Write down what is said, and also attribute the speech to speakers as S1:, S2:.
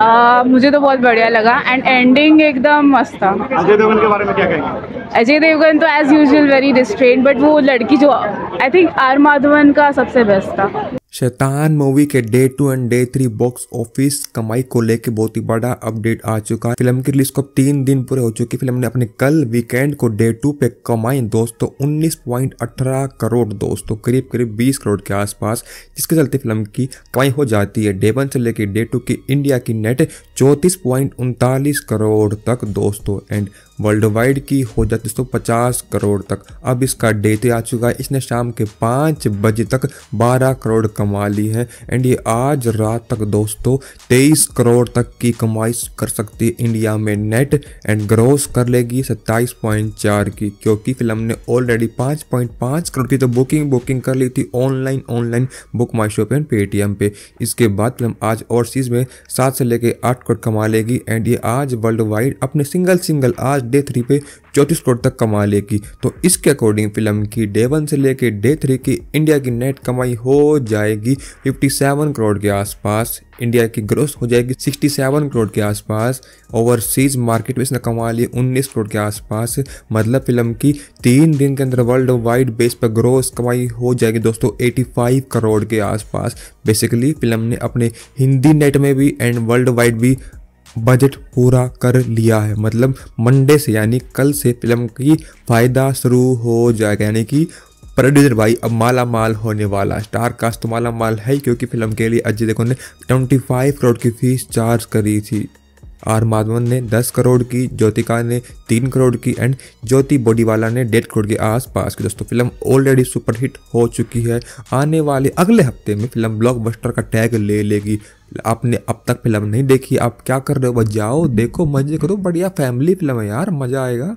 S1: आ, मुझे तो बहुत बढ़िया लगा एंड एंडिंग एकदम मस्त था अजय देवगन के बारे में क्या कहेंगे अजय देवगन तो as usual very distrain but वो लड़की जो आई थिंक आर माधवन का सबसे बेस्ट था शैतान मूवी के day two and day three box office कमाई को लेकर बहुत ही बड़ा अपडेट आ चुका है फिल्म की रिलीज को तीन दिन पूरे हो चुके फिल्म ने अपने कल वीकेंड को डे टू पे कमाई दोस्तों 19.18 करोड़ दोस्तों करीब करीब 20 करोड़ के आसपास जिसके चलते फिल्म की कमाई हो जाती है डे वन से लेकर डे टू की इंडिया की नेट चौंतीस पॉइंट उनतालीस करोड़ तक दोस्तों एंड वर्ल्ड वाइड की हो जाती दोस्तों पचास करोड़ तक अब इसका डेट आ चुका है इसने शाम के पाँच बजे तक बारह करोड़ कमा ली है एंड ये आज रात तक दोस्तों तेईस करोड़ तक की कमाई कर सकती है इंडिया में नेट एंड ग्रोस कर लेगी सत्ताईस पॉइंट चार की क्योंकि फिल्म ने ऑलरेडी पाँच पॉइंट पाँच करोड़ की तो बुकिंग बुकिंग कर ली थी online online book my show पे पेटीएम पे इसके बाद फिल्म आज ओवरसीज में सात से लेकर आठ कमा लेगी एंड ये आज वर्ल्ड वाइड अपने सिंगल सिंगल आज डे थ्री पे चौंतीस करोड़ तक कमा लेगी तो इसके अकॉर्डिंग फिल्म की डे वन से लेकर डे थ्री की इंडिया की नेट कमाई हो जाएगी 57 करोड़ के आसपास इंडिया की ग्रोथ हो जाएगी 67 करोड़ के आसपास ओवरसीज मार्केट में इसने कमा ली 19 करोड़ के आसपास मतलब फिल्म की तीन दिन के अंदर वर्ल्ड वाइड बेस पर ग्रोथ कमाई हो जाएगी दोस्तों 85 करोड़ के आसपास बेसिकली फिल्म ने अपने हिंदी नेट में भी एंड वर्ल्ड वाइड भी बजट पूरा कर लिया है मतलब मंडे से यानी कल से फिल्म की फायदा शुरू हो जाएगा यानी कि प्रोड्यूसर भाई अब माला माल होने वाला स्टार कास्ट तो माला माल है क्योंकि फिल्म के लिए अजय देखो ने 25 करोड़ की फीस चार्ज करी थी आर माधवन ने 10 करोड़ की ज्योतिका ने 3 करोड़ की एंड ज्योति बॉडीवाला ने डेढ़ करोड़ के आसपास की दोस्तों फिल्म ऑलरेडी सुपरहिट हो चुकी है आने वाले अगले हफ्ते में फिल्म ब्लॉकबस्टर का टैग ले लेगी आपने अब तक फिल्म नहीं देखी आप क्या कर रहे हो जाओ देखो मजे करो बढ़िया फैमिली फिल्म है यार मज़ा आएगा